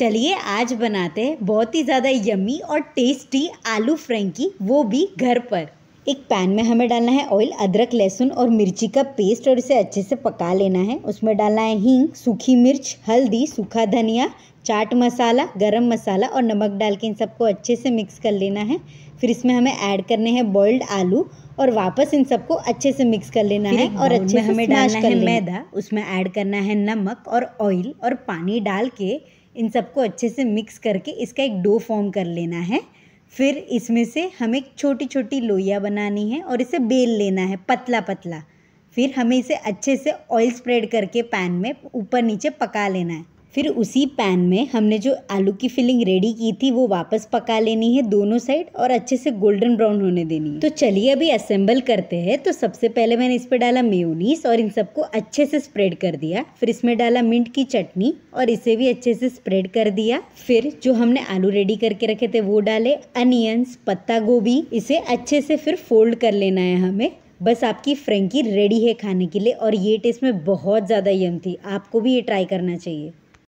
चलिए आज बनाते हैं बहुत ही ज़्यादा यमी और टेस्टी आलू फ्रेंकी वो भी घर पर एक पैन में हमें डालना है ऑयल अदरक लहसुन और मिर्ची का पेस्ट और इसे अच्छे से पका लेना है उसमें डालना है हींग सूखी मिर्च हल्दी सूखा धनिया चाट मसाला गरम मसाला और नमक डाल के इन सबको अच्छे से मिक्स कर लेना है फिर इसमें हमें ऐड करने हैं बॉइल्ड आलू और वापस इन सबको अच्छे से मिक्स कर लेना है और अच्छे हमें डालना है मैदा उसमें ऐड करना है नमक और ऑयल और पानी डाल के इन सबको अच्छे से मिक्स करके इसका एक डो फॉर्म कर लेना है फिर इसमें से हमें छोटी छोटी लोइया बनानी है और इसे बेल लेना है पतला पतला फिर हमें इसे अच्छे से ऑयल स्प्रेड करके पैन में ऊपर नीचे पका लेना है फिर उसी पैन में हमने जो आलू की फिलिंग रेडी की थी वो वापस पका लेनी है दोनों साइड और अच्छे से गोल्डन ब्राउन होने देनी है तो चलिए अभी असेंबल करते हैं तो सबसे पहले मैंने इस पर डाला मेयोनीस और इन सबको अच्छे से स्प्रेड कर दिया फिर इसमें डाला मिंट की चटनी और इसे भी अच्छे से स्प्रेड कर दिया फिर जो हमने आलू रेडी करके रखे थे वो डाले अनियंस पत्ता गोभी इसे अच्छे से फिर फोल्ड कर लेना है हमें बस आपकी फ्रेंकी रेडी है खाने के लिए और ये टेस्ट में बहुत ज़्यादा यम थी आपको भी ये ट्राई करना चाहिए